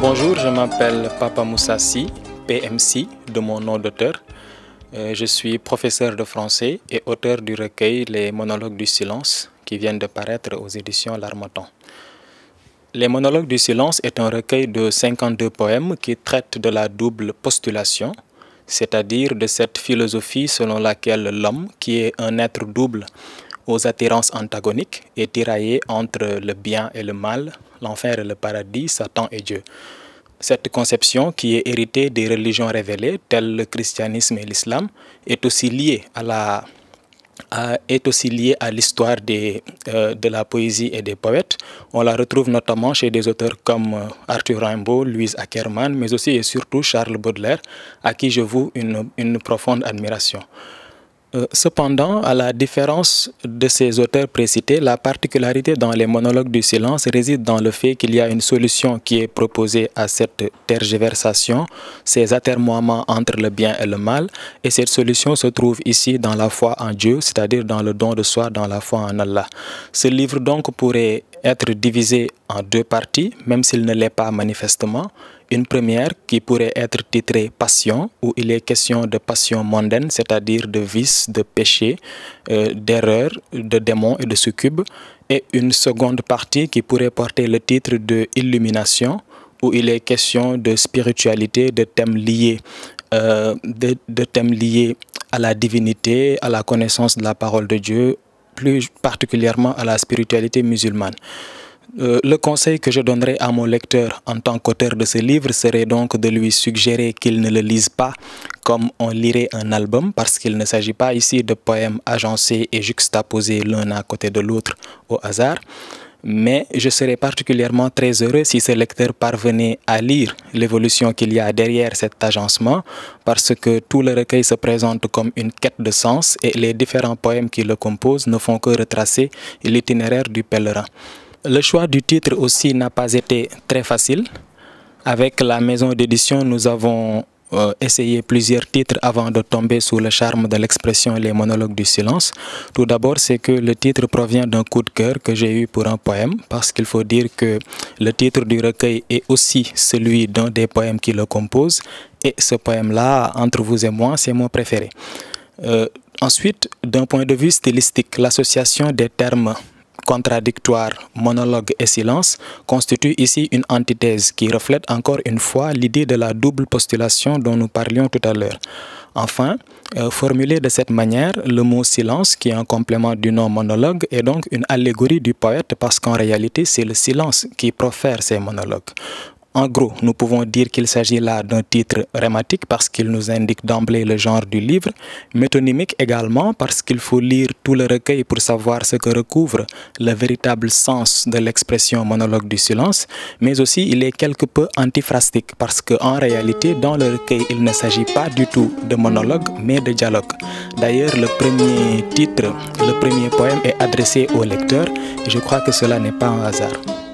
Bonjour, je m'appelle Papa Moussassi, PMC de mon nom d'auteur. Euh, je suis professeur de français et auteur du recueil Les monologues du silence qui viennent de paraître aux éditions L'Armatan. Les monologues du silence est un recueil de 52 poèmes qui traite de la double postulation, c'est-à-dire de cette philosophie selon laquelle l'homme, qui est un être double, aux attirances antagoniques et tiraillé entre le bien et le mal, l'enfer et le paradis, Satan et Dieu. Cette conception, qui est héritée des religions révélées, telles le christianisme et l'islam, est aussi liée à la est aussi liée à l'histoire euh, de la poésie et des poètes. On la retrouve notamment chez des auteurs comme euh, Arthur Rimbaud, Louise Ackerman, mais aussi et surtout Charles Baudelaire, à qui je voue une, une profonde admiration. Euh, cependant, à la différence de ces auteurs précités, la particularité dans les monologues du silence réside dans le fait qu'il y a une solution qui est proposée à cette tergiversation, ces atermoiements entre le bien et le mal, et cette solution se trouve ici dans la foi en Dieu, c'est-à-dire dans le don de soi, dans la foi en Allah. Ce livre donc pourrait être divisé en deux parties, même s'il ne l'est pas manifestement. Une première qui pourrait être titrée passion, où il est question de passion mondaine, c'est-à-dire de vices, de péchés, euh, d'erreurs, de démons et de succubes. Et une seconde partie qui pourrait porter le titre de illumination, où il est question de spiritualité, de thèmes liés, euh, de thèmes liés à la divinité, à la connaissance de la parole de Dieu, plus particulièrement à la spiritualité musulmane. Euh, le conseil que je donnerais à mon lecteur en tant qu'auteur de ce livre serait donc de lui suggérer qu'il ne le lise pas comme on lirait un album parce qu'il ne s'agit pas ici de poèmes agencés et juxtaposés l'un à côté de l'autre au hasard mais je serais particulièrement très heureux si ces lecteurs parvenaient à lire l'évolution qu'il y a derrière cet agencement, parce que tout le recueil se présente comme une quête de sens et les différents poèmes qui le composent ne font que retracer l'itinéraire du pèlerin. Le choix du titre aussi n'a pas été très facile. Avec la maison d'édition, nous avons euh, essayer plusieurs titres avant de tomber sous le charme de l'expression Les monologues du silence. Tout d'abord, c'est que le titre provient d'un coup de cœur que j'ai eu pour un poème, parce qu'il faut dire que le titre du recueil est aussi celui d'un des poèmes qui le composent, et ce poème-là, entre vous et moi, c'est mon préféré. Euh, ensuite, d'un point de vue stylistique, l'association des termes contradictoire, monologue et silence constituent ici une antithèse qui reflète encore une fois l'idée de la double postulation dont nous parlions tout à l'heure. Enfin, euh, formulé de cette manière, le mot silence, qui est un complément du nom monologue, est donc une allégorie du poète parce qu'en réalité, c'est le silence qui profère ces monologues. En gros, nous pouvons dire qu'il s'agit là d'un titre rhématique parce qu'il nous indique d'emblée le genre du livre, métonymique également parce qu'il faut lire tout le recueil pour savoir ce que recouvre le véritable sens de l'expression monologue du silence, mais aussi il est quelque peu antiphrastique parce qu'en réalité, dans le recueil, il ne s'agit pas du tout de monologue mais de dialogue. D'ailleurs, le premier titre, le premier poème est adressé au lecteur et je crois que cela n'est pas un hasard.